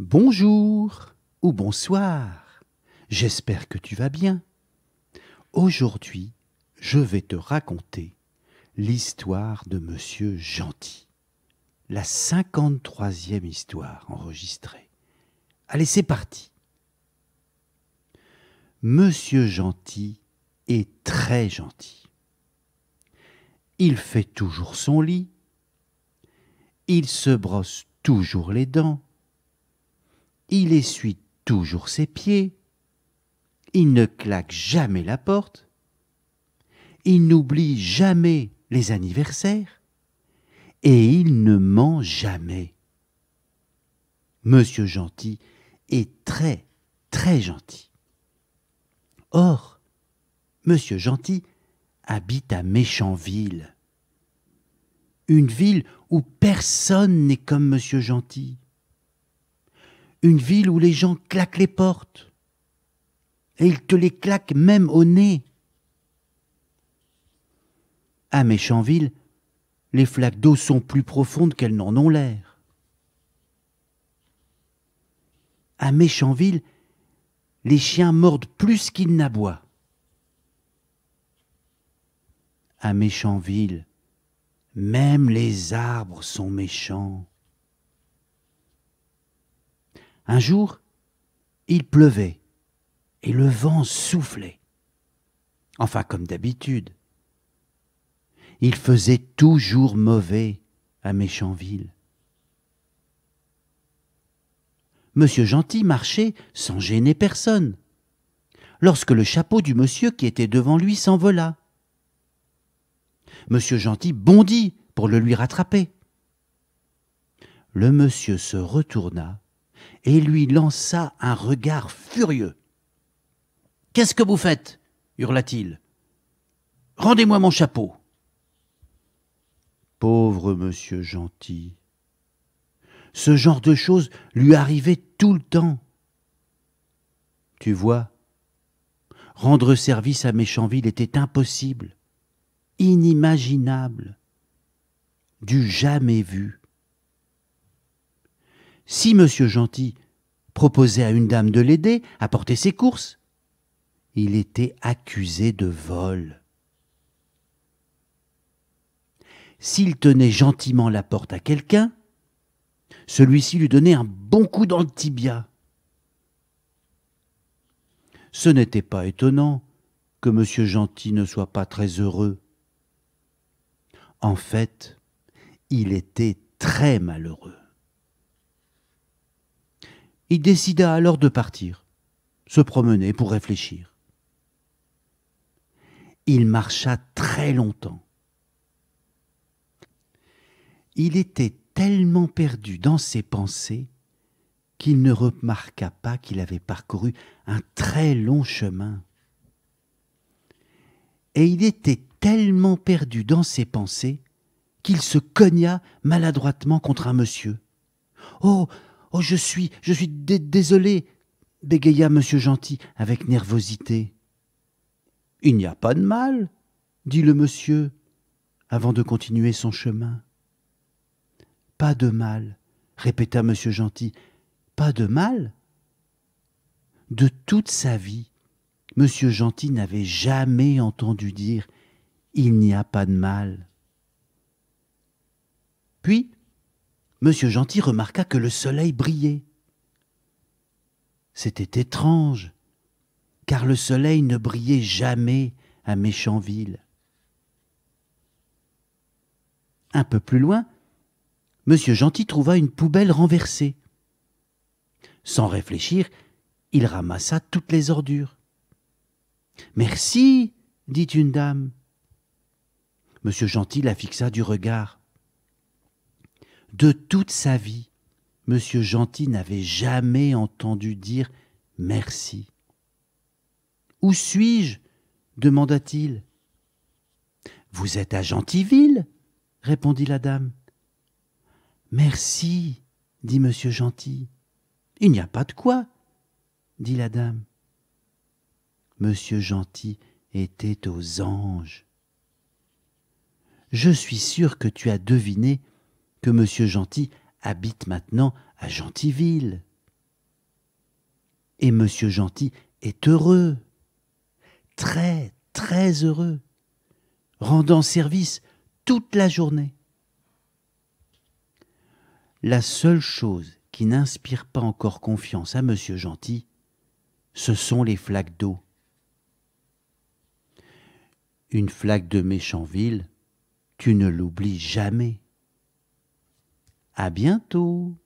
Bonjour ou bonsoir. J'espère que tu vas bien. Aujourd'hui, je vais te raconter l'histoire de Monsieur Gentil. La 53e histoire enregistrée. Allez, c'est parti. Monsieur Gentil est très gentil. Il fait toujours son lit. Il se brosse toujours les dents il essuie toujours ses pieds, il ne claque jamais la porte, il n'oublie jamais les anniversaires, et il ne ment jamais. Monsieur Gentil est très, très gentil. Or, Monsieur Gentil habite à Méchantville, une ville où personne n'est comme Monsieur Gentil. Une ville où les gens claquent les portes. Et ils te les claquent même au nez. À Méchanville, les flaques d'eau sont plus profondes qu'elles n'en ont l'air. À Méchanville, les chiens mordent plus qu'ils n'aboient. À Méchanville, même les arbres sont méchants. Un jour, il pleuvait et le vent soufflait. Enfin, comme d'habitude. Il faisait toujours mauvais à Méchanville. Monsieur Gentil marchait sans gêner personne, lorsque le chapeau du monsieur qui était devant lui s'envola. Monsieur Gentil bondit pour le lui rattraper. Le monsieur se retourna et lui lança un regard furieux. Qu'est-ce que vous faites hurla-t-il. Rendez-moi mon chapeau. Pauvre monsieur gentil. Ce genre de choses lui arrivait tout le temps. Tu vois, rendre service à Méchantville était impossible, inimaginable, du jamais vu. Si M. Gentil proposait à une dame de l'aider à porter ses courses, il était accusé de vol. S'il tenait gentiment la porte à quelqu'un, celui-ci lui donnait un bon coup d'antibia. Ce n'était pas étonnant que M. Gentil ne soit pas très heureux. En fait, il était très malheureux il décida alors de partir, se promener pour réfléchir. Il marcha très longtemps. Il était tellement perdu dans ses pensées qu'il ne remarqua pas qu'il avait parcouru un très long chemin. Et il était tellement perdu dans ses pensées qu'il se cogna maladroitement contre un monsieur. Oh Oh, je suis, je suis désolé, bégaya Monsieur Gentil avec nervosité. Il n'y a pas de mal, dit le monsieur, avant de continuer son chemin. Pas de mal, répéta Monsieur Gentil. Pas de mal De toute sa vie, Monsieur Gentil n'avait jamais entendu dire Il n'y a pas de mal. Puis, Monsieur Gentil remarqua que le soleil brillait. C'était étrange, car le soleil ne brillait jamais à Méchanville. Un peu plus loin, Monsieur Gentil trouva une poubelle renversée. Sans réfléchir, il ramassa toutes les ordures. Merci, dit une dame. Monsieur Gentil la fixa du regard. De toute sa vie, Monsieur Gentil n'avait jamais entendu dire merci. Où suis-je demanda-t-il. Vous êtes à Gentiville répondit la dame. Merci, dit Monsieur Gentil. Il n'y a pas de quoi, dit la dame. Monsieur Gentil était aux anges. Je suis sûr que tu as deviné que M. Gentil habite maintenant à Gentilville. Et M. Gentil est heureux, très, très heureux, rendant service toute la journée. La seule chose qui n'inspire pas encore confiance à Monsieur Gentil, ce sont les flaques d'eau. Une flaque de ville, tu ne l'oublies jamais. À bientôt